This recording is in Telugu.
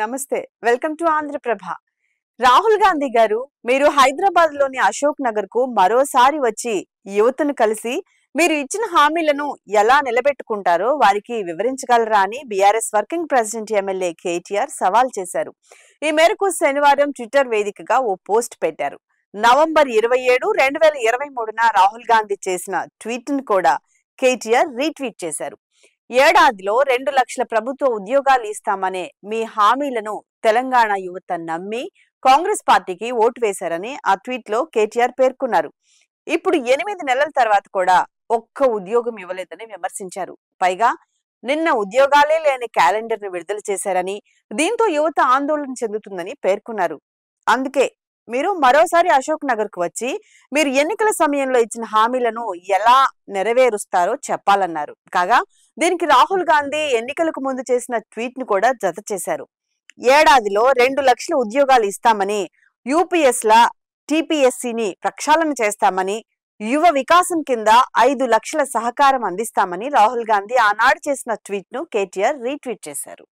నమస్తే వెల్కమ్ టు ఆంధ్రప్రభ రాహుల్ గాంధీ గారు మీరు హైదరాబాద్ లోని అశోక్ నగర్ కు మరోసారి వచ్చి యువతను కలిసి మీరు ఇచ్చిన హామీలను ఎలా నిలబెట్టుకుంటారో వారికి వివరించగలరా అని BRS working president MLA KTR సవాల్ చేశారు ఈ మేరకు శనివారం ట్విట్టర్ వేదికగా ఓ పోస్ట్ పెట్టారు నవంబర్ ఇరవై ఏడు రెండు వేల ఇరవై మూడున రాహుల్ గాంధీ చేసిన ను కూడా కేటీఆర్ రీట్వీట్ చేశారు ఏడాదిలో రెండు లక్షల ప్రభుత్వ ఉద్యోగాలు ఇస్తామనే మీ హామీలను తెలంగాణ యువత నమ్మి కాంగ్రెస్ పార్టీకి ఓటు వేశారని ఆ ట్వీట్ లో కేటీఆర్ పేర్కొన్నారు ఇప్పుడు ఎనిమిది నెలల తర్వాత కూడా ఒక్క ఉద్యోగం ఇవ్వలేదని విమర్శించారు పైగా నిన్న ఉద్యోగాలే లేని క్యాలెండర్ ను విడుదల చేశారని దీంతో యువత ఆందోళన చెందుతుందని పేర్కొన్నారు అందుకే మీరు మరోసారి అశోక్ నగర్ కు వచ్చి మీరు ఎన్నికల సమయంలో ఇచ్చిన హామీలను ఎలా నెరవేరుస్తారో చెప్పాలన్నారు కాగా దీనికి రాహుల్ గాంధీ ఎన్నికలకు ముందు చేసిన ట్వీట్ ను కూడా జత చేశారు ఏడాదిలో రెండు లక్షల ఉద్యోగాలు ఇస్తామని యూపీఎస్ల టీపీఎస్సిని ప్రక్షాళన చేస్తామని యువ వికాసం కింద ఐదు లక్షల సహకారం అందిస్తామని రాహుల్ గాంధీ ఆనాడు చేసిన ట్వీట్ ను కేటీఆర్ రీట్వీట్ చేశారు